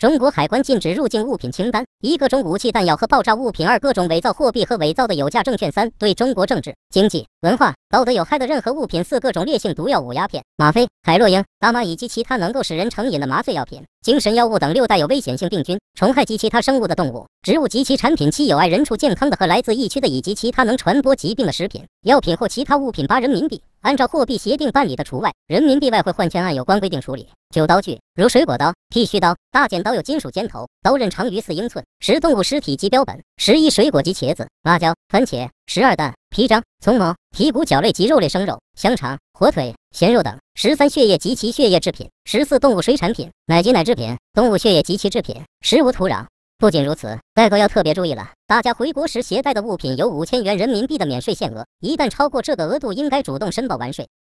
中国海关禁止入境物品清单：一、各种武器弹药和爆炸物品；二、各种伪造货币和伪造的有价证券；三、对中国政治、经济。文化：道德有害的任何物品，四各种烈性毒药，五鸦片、吗啡、海洛因、大麻以及其他能够使人成瘾的麻醉药品、精神药物等；六带有危险性病菌、虫害及其他生物的动物、植物及其产品；七有碍人畜健康的和来自疫区的以及其他能传播疾病的食品、药品或其他物品。八人民币，按照货币协定办理的除外；人民币外汇换券按有关规定处理。九刀具，如水果刀、剃须刀、大剪刀，有金属尖头，刀刃长于四英寸；十动物尸体及标本；十一水果及茄子、辣椒、番茄。十二蛋、皮张、葱毛、皮骨、角类及肉类生肉、香肠、火腿、咸肉等。十三血液及其血液制品。十四动物水产品、奶及奶制品、动物血液及其制品、食物、土壤。不仅如此，代购要特别注意了。大家回国时携带的物品有五千元人民币的免税限额，一旦超过这个额度，应该主动申报完税。